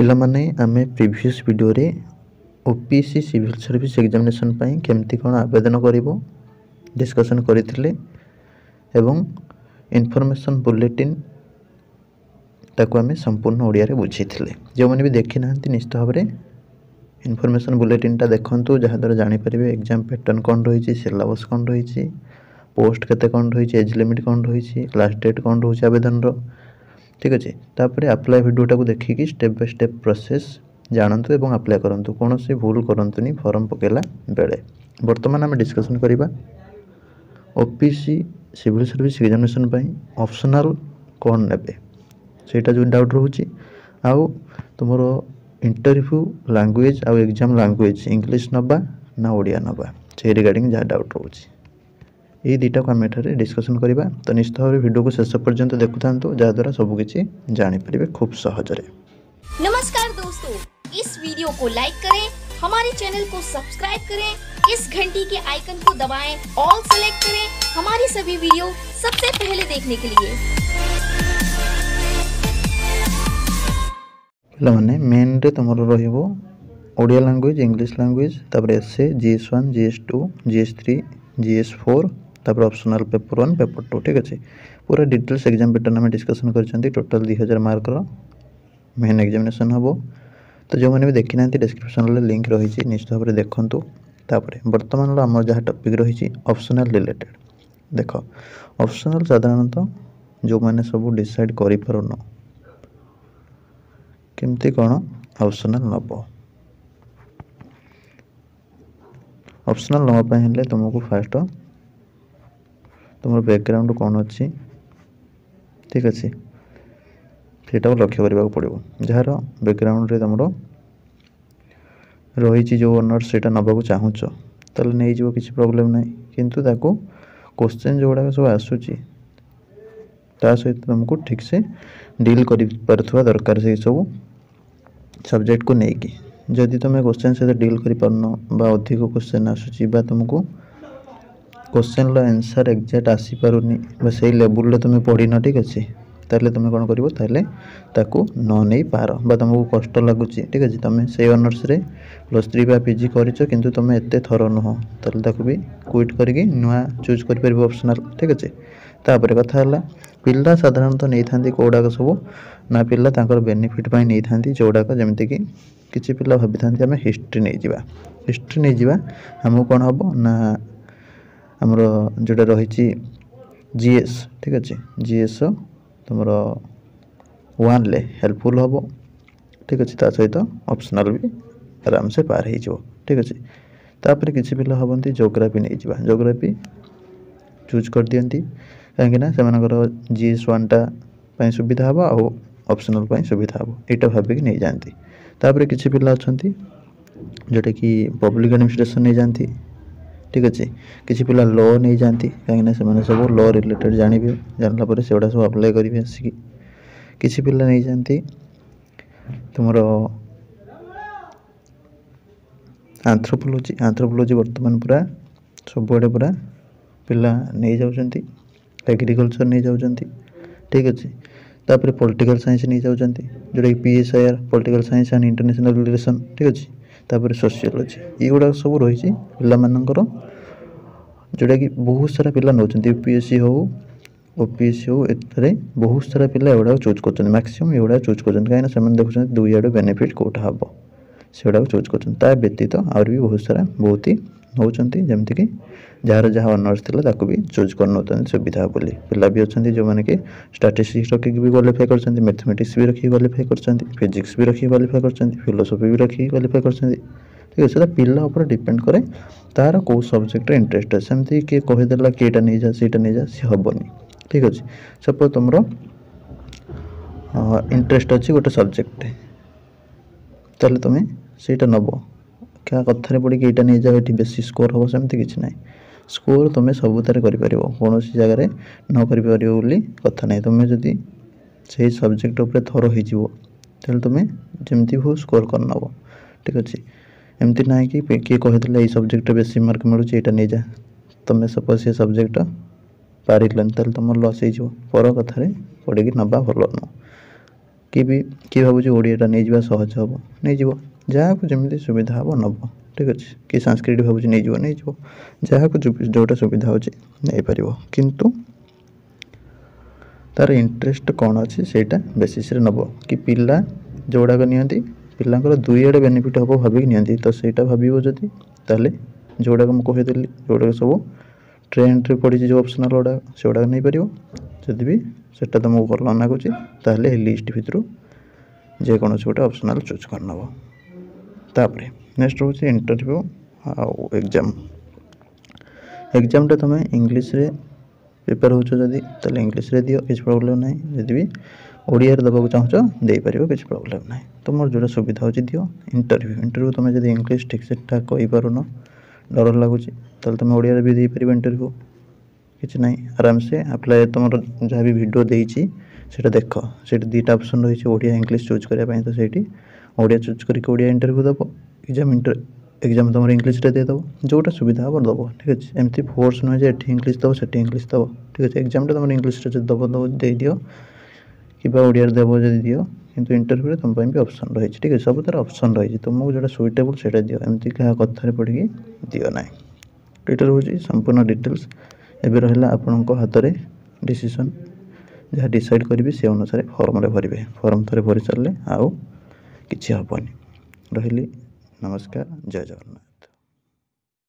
ପିଲାମାନେ ଆମେ ପ୍ରିଭିୟସ୍ ଭିଡ଼ିଓରେ O P C civil service examination ପାଇଁ କେମିତି କ'ଣ ଆବେଦନ କରିବ ଡିସ୍କସନ୍ କରିଥିଲେ ଏବଂ ଇନଫର୍ମେସନ୍ ବୁଲେଟିନ୍ ତାକୁ ଆମେ ସମ୍ପୂର୍ଣ୍ଣ ଓଡ଼ିଆରେ ବୁଝିଥିଲେ ଯେଉଁମାନେ ବି ଦେଖିନାହାନ୍ତି ନିଶ୍ଚିତ ଭାବରେ ଇନଫର୍ମେସନ୍ ବୁଲେଟିନ୍ଟା ଦେଖନ୍ତୁ ଯାହାଦ୍ୱାରା ଜାଣିପାରିବେ ଏକ୍ଜାମ୍ ପ୍ୟାଟର୍ଣ୍ଣ କ'ଣ ରହିଛି ସିଲାବସ୍ କ'ଣ ରହିଛି ପୋଷ୍ଟ କେତେ କ'ଣ ରହିଛି ଏଜ୍ ଲିମିଟ୍ କ'ଣ ରହିଛି ଲାଷ୍ଟ ଡେଟ୍ କ'ଣ ରହୁଛି ଆବେଦନର ঠিক ଅଛି ତାପରେ ଆପ୍ଲାଏ ଭିଡ଼ିଓଟାକୁ ଦେଖିକି ଷ୍ଟେପ୍ ବାଇ ଷ୍ଟେପ୍ ପ୍ରୋସେସ୍ ଜାଣନ୍ତୁ ଏବଂ ଆପ୍ଲାଏ କରନ୍ତୁ କୌଣସି ଭୁଲ କରନ୍ତୁନି ଫର୍ମ ପକାଇଲା ବେଳେ ବର୍ତ୍ତମାନ ଆମେ ଡିସ୍କସନ୍ କରିବା O P C civil service examination ପାଇଁ ଅପସନାଲ୍ କ'ଣ ନେବେ ସେଇଟା ଯେଉଁ ଡାଉଟ୍ ରହୁଛି ଆଉ ତୁମର ଇଣ୍ଟରଭ୍ୟୁ ଲାଙ୍ଗୁଏଜ୍ ଆଉ ଏକ୍ଜାମ୍ ଲାଙ୍ଗୁଏଜ୍ ଇଂଲିଶ ନେବା ନା ଓଡ଼ିଆ ନେବା ସେଇ ରିଗାର୍ଡ଼ିଂ ଯାହା ଡାଉଟ୍ ରହୁଛି ଏଇ ଦୁଇଟାକୁ ଆମେ ଏଠାରେ ଡିସ୍କସନ୍ କରିବା ତ ନିଶ୍ଚିତ ଭାବରେ ଭିଡ଼ିଓକୁ ଶେଷ ପର୍ଯ୍ୟନ୍ତ ଦେଖୁଥାନ୍ତୁ ଯାହାଦ୍ୱାରା ସବୁକିଛି ଜାଣିପାରିବେ ଖୁବ୍ ସହଜରେ नमस्कार दोस्तों इस वीडियो को लाइक करें हमारे चैनल को सब्सक्राइब करें इस घंटी के आइकन को दबाएं ऑल सेलेक्ट करें हमारी सभी वीडियो सबसे पहले देखने के लिए ପିଲାମାନେ ମେନ୍ରେ ତୁମର ରହିବ ଓଡ଼ିଆ ଲାଙ୍ଗୁଏଜ୍ ଇଂଲିଶ ଲାଙ୍ଗୁଏଜ୍ ତାପରେ essay G S one G S two G S three G S four ତାପରେ optional paper one paper two ଠିକ୍ ଅଛି ପୁରା ଡିଟେଲ୍ସ ଏକ୍ଜାମ୍ ପ୍ୟାଟର୍ନ ଆମେ ଡିସ୍କସନ୍ କରିଛନ୍ତି ଟୋଟାଲ୍ ଦୁଇ ହଜାର ମାର୍କର ମେନ୍ ଏକ୍ଜାମିନେସନ୍ ହେବ ତ ଯେଉଁମାନେ ବି ଦେଖିନାହାନ୍ତି ଡିସ୍କ୍ରିପସନ୍ରେ ଲିଙ୍କ୍ ରହିଛି ନିଶ୍ଚିତ ଭାବରେ ଦେଖନ୍ତୁ ତାପରେ ବର୍ତ୍ତମାନର ଆମର ଯାହା ଟପିକ୍ ରହିଛି ଅପସନାଲ୍ ରିଲେଟେଡ଼୍ ଦେଖ ଅପସନାଲ୍ ସାଧାରଣତଃ ଯେଉଁମାନେ ସବୁ ଡିସାଇଡ଼୍ କରିପାରୁନ କେମିତି କ'ଣ ଅପସନାଲ୍ ନେବ ଅପସନାଲ୍ ନେବା ପାଇଁ ହେଲେ ତୁମକୁ ଫାଷ୍ଟ तुम बैकग्राउंड कौन अच्छी ठीक अच्छे से लक्ष्य करने को पड़ो जार बैकग्राउंड तुम रही जो ओनर से नाक चाहू तो नहीं जो किसी प्रोब्लेम ना कि क्वेश्चन जो गुड़ा सब आसूस तुमको ठीक से डिल कर दरकार से सब सब्जेक्ट को लेकिन जदि तुम्हें क्वेश्चन सहित डिल कर अधिक क्वेश्चन आसूस तुमको କୋଶ୍ଚିନ୍ର ଆନ୍ସର୍ ଏକ୍ଜାକ୍ଟ ଆସିପାରୁନି ବା ସେଇ ଲେବୁଲ୍ରେ ତୁମେ ପଢ଼ିନ ଠିକ୍ ଅଛି ତାହେଲେ ତୁମେ କ'ଣ କରିବ ତାହେଲେ ତାକୁ ନ ନେଇପାର ବା ତୁମକୁ କଷ୍ଟ ଲାଗୁଛି ଠିକ୍ ଅଛି ତୁମେ ସେଇ ଅନର୍ସରେ ପ୍ଲସ୍ ଥ୍ରୀ ବା ପି ଜି କରିଛ କିନ୍ତୁ ତୁମେ ଏତେ ଥର ନୁହଁ ତାହେଲେ ତାକୁ ବି କ୍ୱିଟ୍ କରିକି ନୂଆ ଚୁଜ୍ କରିପାରିବ ଅପସନାଲ୍ ଠିକ୍ ଅଛି ତାପରେ କଥା ହେଲା ପିଲା ସାଧାରଣତଃ ନେଇଥାନ୍ତି କେଉଁଗୁଡ଼ାକ ସବୁ ନା ପିଲା ତାଙ୍କର ବେନିଫିଟ୍ ପାଇଁ ନେଇଥାନ୍ତି ଯେଉଁଗୁଡ଼ାକ ଯେମିତିକି କିଛି ପିଲା ଭାବିଥାନ୍ତି ଆମେ ହିଷ୍ଟ୍ରି ନେଇଯିବା ହିଷ୍ଟ୍ରି ନେଇଯିବା ଆମକୁ କ'ଣ ହେବ ନା आमर जो रही जीएस ठीक अच्छे जि एस तुम वन हेल्पफुल हम ठीक अच्छे सहित अप्सनाल भी आराम से पार हो ठीक अच्छे तापर कि पिला हमें जोग्राफी नहीं जा जोग्राफी चूज कर दिखती कहीं से जीएस वन सुविधा हाब हाँ अपसनाल सुविधा हाँ ये भाविक नहीं जाती किसी पिला अच्छा जोटा कि पब्लिक एडमिनिस्ट्रेशन नहीं जाती ଠିକ୍ ଅଛି କିଛି ପିଲା ଲ ନେଇଯାଆନ୍ତି କାହିଁକିନା ସେମାନେ ସବୁ ଲ ରିଲେଟେଡ଼୍ ଜାଣିବେ ଜାଣିଲା ପରେ ସେଗୁଡ଼ା ସବୁ ଆପ୍ଲାଏ କରିବେ ଆସିକି କିଛି ପିଲା ନେଇଯାଆନ୍ତି ତୁମର ଆନ୍ଥ୍ରୋପୋଲୋଜି ଆନ୍ଥ୍ରୋପୋଲୋଜି ବର୍ତ୍ତମାନ ପୁରା ସବୁଆଡ଼େ ପୁରା ପିଲା ନେଇଯାଉଛନ୍ତି ଏଗ୍ରିକଲଚର୍ ନେଇଯାଉଛନ୍ତି ଠିକ୍ ଅଛି ତାପରେ ପଲିଟିକାଲ୍ ସାଇନ୍ସ ନେଇଯାଉଛନ୍ତି ଯେଉଁଟାକି P S I R political science and international relation ଠିକ୍ ଅଛି तापर सोसीोलोजी युवा सब रही मान जोटा कि बहुत सारा पिला नौ यूपीएससी हूँ ओपीएससी हूँ ए बहुत सारा पिला एगुड़ा चूज कर मैक्सीम युवा चूज कर कहीं देखुं दुई आड़ बेनिफिट कौटा हे से चूज कर व्यतीत आहुत सारा बहुत ही ନେଉଛନ୍ତି ଯେମିତିକି ଯାହାର ଯାହା ଅନର୍ସ ଥିଲା ତାକୁ ବି ଚୁଜ୍ କରିନେଉଛନ୍ତି ସୁବିଧା ବୋଲି ପିଲା ବି ଅଛନ୍ତି ଯେଉଁମାନେ କି ଷ୍ଟାଟିଷ୍ଟିକ୍ସ ରଖିକି ବି କ୍ୱାଲିଫାଏ କରିଛନ୍ତି ମ୍ୟାଥମେଟିକ୍ସ ବି ରଖିକି କ୍ୱାଲିଫାଏ କରିଛନ୍ତି ଫିଜିକ୍ସ ବି ରଖିକି କ୍ୱାଲିଫାଏ କରିଛନ୍ତି ଫିଲୋସଫି ବି ରଖିକି କ୍ୱାଲିଫାଏ କରିଛନ୍ତି ଠିକ୍ ଅଛି ସେଇଟା ପିଲା ଉପରେ ଡିପେଣ୍ଡ କରେ ତା'ର କେଉଁ ସବଜେକ୍ଟରେ ଇଣ୍ଟରେଷ୍ଟ ଅଛି ସେମିତି କିଏ କହିଦେଲା କି ଏଇଟା ନେଇଯା ସେଇଟା ନେଇଯା ସେ ହେବନି ଠିକ୍ ଅଛି ସପୋଜ୍ ତୁମର ଇଣ୍ଟରେଷ୍ଟ ଅଛି ଗୋଟେ ସବଜେକ୍ଟରେ ତାହେଲେ ତୁମେ ସେଇଟା ନେବ क्या କଥାରେ ପଡ଼ିକି ଏଇଟା ନେଇଯାଅ ଏଠି ବେଶୀ ସ୍କୋର୍ ହେବ ସେମିତି କିଛି ନାହିଁ ସ୍କୋର୍ ତୁମେ ସବୁଥିରେ କରିପାରିବ କୌଣସି ଜାଗାରେ ନ କରିପାରିବ ବୋଲି କଥା ନାହିଁ ତୁମେ ଯଦି ସେଇ ସବଜେକ୍ଟ ଉପରେ ଥର ହେଇଯିବ ତାହେଲେ ତୁମେ ଯେମିତି ହଉ ସ୍କୋର୍ କରିନେବ ଠିକ୍ ଅଛି ଏମିତି ନାହିଁ କି କିଏ କହିଦେଲେ ଏଇ ସବଜେକ୍ଟରେ ବେଶୀ ମାର୍କ ମିଳୁଛି ଏଇଟା ନେଇଯା ତୁମେ ସପୋଜ୍ ସେ ସବଜେକ୍ଟ ପାରିଲନି ତାହେଲେ ତୁମର ଲସ୍ ହେଇଯିବ ପର କଥାରେ ପଡ଼ିକି ନେବା ଭଲ ନୁହଁ କିଏ ବି କିଏ ଭାବୁଛି ଓଡ଼ିଆଟା ନେଇଯିବା ସହଜ ହେବ ନେଇଯିବ ଯାହାକୁ ଯେମିତି ସୁବିଧା ହେବ ନେବ ଠିକ୍ ଅଛି କି ସାଂସ୍କ୍ରିଟ୍ ଭାବୁଛି ନେଇଯିବ ନେଇଯିବ ଯାହାକୁ ଯେଉଁଟା ସୁବିଧା ହେଉଛି ନେଇପାରିବ କିନ୍ତୁ ତା'ର ଇଣ୍ଟରେଷ୍ଟ କ'ଣ ଅଛି ସେଇଟା ବେସିସ୍ରେ ନେବ କି ପିଲା ଯେଉଁଗୁଡ଼ାକ ନିଅନ୍ତି ପିଲାଙ୍କର ଦୁଇ ଆଡ଼େ ବେନିଫିଟ୍ ହେବ ଭାବିକି ନିଅନ୍ତି ତ ସେଇଟା ଭାବିବ ଯଦି ତାହେଲେ ଯେଉଁଗୁଡ଼ାକ ମୁଁ କହିଦେଲି ଯେଉଁଗୁଡ଼ାକ ସବୁ ଟ୍ରେଣ୍ଡରେ ପଡ଼ିଛି ଯେଉଁ ଅପସନାଲ୍ ଗୁଡ଼ାକ ସେଗୁଡ଼ାକ ନେଇପାରିବ ଯଦି ବି ସେଟା ତୁମକୁ ଭଲ ଲାଗୁଛି ତାହେଲେ ଏ ଲିଷ୍ଟ ଭିତରୁ ଯେକୌଣସି ଗୋଟେ ଅପସନାଲ୍ ଚୁଜ୍ କରିନେବ तापर नेक्स्ट हूँ इंटरव्यू आगजाम एग्जाम तुम इंग्लीश पेपर होदी इंग्लीश दि किसी प्रोब्लेम ना जी ओडर देवा चाहो दे पार कि प्रोब्लेम ना तुम जो सुविधा हो दि इंटरव्यू इंटरव्यू तुम जब इंग्लीश ठीक से ठाक कही पार न डर लगुच तुम ओडिया भी दे पार इंटरव्यू किसी ना आराम से आप्लाए तुम जहाँ भी भिडियो देखा देख से दुटा अप्सन रही है ओडिया इंग्लीश चूज करने तो सही ଓଡ଼ିଆ ଚୁଜ୍ କରିକି ଓଡ଼ିଆ ଇଣ୍ଟରଭ୍ୟୁ ଦେବ ଏଗ୍ଜାମ୍ ଏକ୍ଜାମ୍ ତୁମର ଇଂଲିଶରେ ଦେଇଦେବ ଯେଉଁଟା ସୁବିଧା ହେବ ଦେବ ଠିକ୍ ଅଛି ଏମିତି ଫୋର୍ସ ନୁହେଁ ଯେ ଏଠି ଇଂଲିଶ ଦେବ ସେଠି ଇଂଲିଶ ଦେବ ଠିକ୍ ଅଛି ଏକ୍ଜାମ୍ଟା ତୁମର ଇଂଲିଶରେ ଯଦି ଦେବ ଦେବ ଦେଇଦିଅ କିମ୍ବା ଓଡ଼ିଆରେ ଦେବ ଯଦି ଦିଅ କିନ୍ତୁ ଇଣ୍ଟରଭ୍ୟୁରେ ତୁମ ପାଇଁ ବି ଅପସନ୍ ରହିଛି ଠିକ୍ ଅଛି ସବୁଥିରେ ଅପସନ୍ ରହିଛି ତୁମକୁ ଯେଉଁଟା ସୁଇଟେବୁଲ୍ ସେଇଟା ଦିଅ ଏମିତି କାହା କଥାରେ ପଡ଼ିକି ଦିଅ ନାହିଁ ଏଇଟା ରହୁଛି ସମ୍ପୂର୍ଣ୍ଣ ଡିଟେଲ୍ସ ଏବେ ରହିଲା ଆପଣଙ୍କ ହାତରେ ଡିସିସନ୍ ଯାହା ଡିସାଇଡ଼୍ କରିବି ସେ ଅନୁସାରେ ଫର୍ମରେ ଭରିବେ ଫର୍ମ ଥରେ ଭରି ସାରିଲେ ଆଉ କିଛି ହେବନି ରହିଲି ନମସ୍କାର ଜୟ ଜଗନ୍ନାଥ